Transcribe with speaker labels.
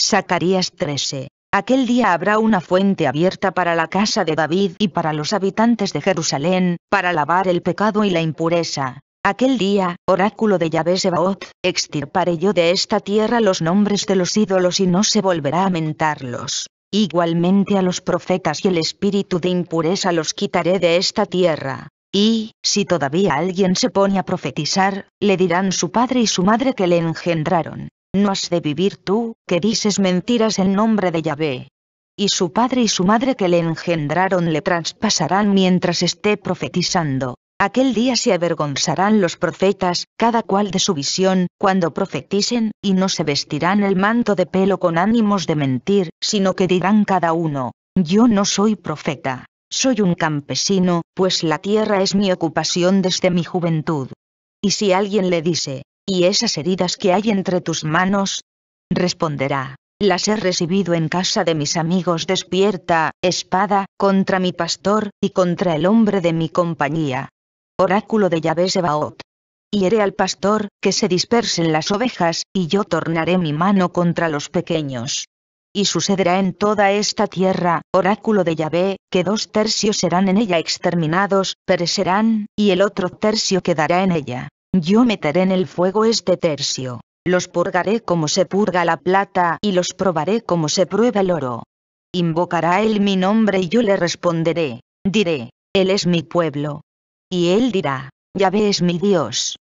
Speaker 1: Zacarías 13. Aquel día habrá una fuente abierta para la casa de David y para los habitantes de Jerusalén, para lavar el pecado y la impureza. Aquel día, oráculo de Yahvé Sebaot, extirparé yo de esta tierra los nombres de los ídolos y no se volverá a mentarlos. Igualmente a los profetas y el espíritu de impureza los quitaré de esta tierra. Y, si todavía alguien se pone a profetizar, le dirán su padre y su madre que le engendraron no has de vivir tú, que dices mentiras en nombre de Yahvé. Y su padre y su madre que le engendraron le traspasarán mientras esté profetizando. Aquel día se avergonzarán los profetas, cada cual de su visión, cuando profeticen, y no se vestirán el manto de pelo con ánimos de mentir, sino que dirán cada uno, yo no soy profeta, soy un campesino, pues la tierra es mi ocupación desde mi juventud. Y si alguien le dice, y esas heridas que hay entre tus manos? Responderá, las he recibido en casa de mis amigos despierta, espada, contra mi pastor, y contra el hombre de mi compañía. Oráculo de Yahvé Sebaot. Hiere al pastor, que se dispersen las ovejas, y yo tornaré mi mano contra los pequeños. Y sucederá en toda esta tierra, oráculo de Yahvé, que dos tercios serán en ella exterminados, perecerán, y el otro tercio quedará en ella. Yo meteré en el fuego este tercio. Los purgaré como se purga la plata y los probaré como se prueba el oro. Invocará él mi nombre y yo le responderé. Diré, Él es mi pueblo. Y él dirá, Yahvé es mi Dios.